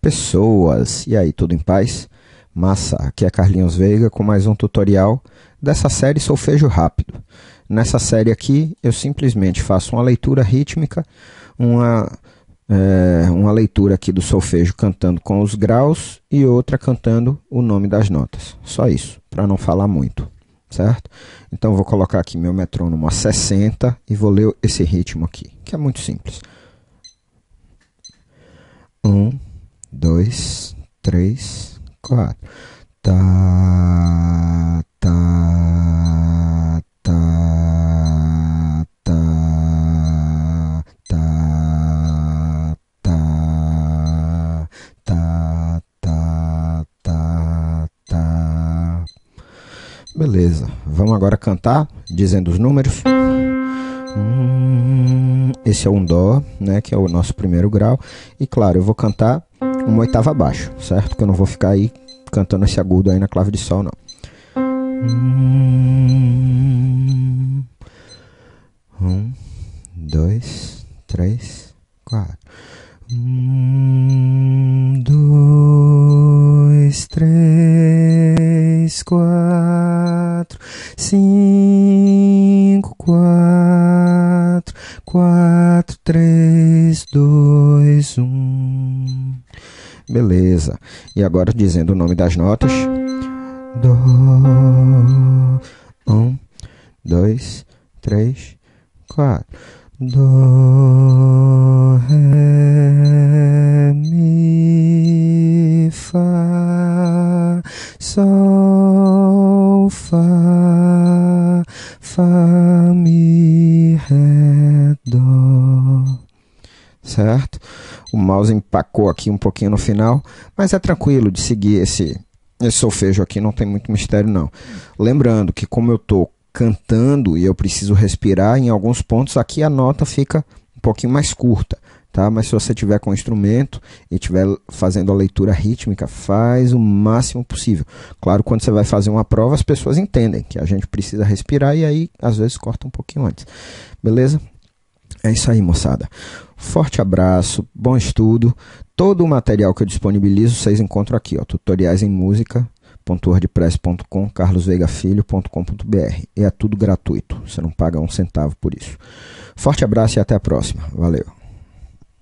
pessoas. E aí, tudo em paz? Massa, aqui é Carlinhos Veiga com mais um tutorial dessa série Solfejo Rápido. Nessa série aqui, eu simplesmente faço uma leitura rítmica, uma, é, uma leitura aqui do solfejo cantando com os graus e outra cantando o nome das notas. Só isso, para não falar muito, certo? Então, vou colocar aqui meu metrônomo a 60 e vou ler esse ritmo aqui, que é muito simples. 1, um, dois, três, quatro. Tá, tá, tá, tá, tá, tá, tá, tá, tá, tá. Beleza, vamos agora cantar dizendo os números. Hum, esse é um dó, né, que é o nosso primeiro grau. E claro, eu vou cantar uma oitava abaixo, certo? Que eu não vou ficar aí cantando esse agudo aí na clave de sol, não. Um, dois, três, quatro. Um, dois, três, quatro, cinco, quatro, quatro, três, dois, um. Beleza. E agora dizendo o nome das notas. Dó. Um, dois, três, quatro. Dó, ré, mi, fá, sol, fá, fá. certo? O mouse empacou aqui um pouquinho no final, mas é tranquilo de seguir esse, esse solfejo aqui, não tem muito mistério não. Lembrando que como eu estou cantando e eu preciso respirar, em alguns pontos aqui a nota fica um pouquinho mais curta, tá? Mas se você tiver com o instrumento e tiver fazendo a leitura rítmica, faz o máximo possível. Claro, quando você vai fazer uma prova, as pessoas entendem que a gente precisa respirar e aí às vezes corta um pouquinho antes. Beleza? É isso aí, moçada. Forte abraço, bom estudo. Todo o material que eu disponibilizo vocês encontram aqui, ó, tutoriais em música, www.wordpress.com, carlosveigafilho.com.br. é tudo gratuito, você não paga um centavo por isso. Forte abraço e até a próxima. Valeu.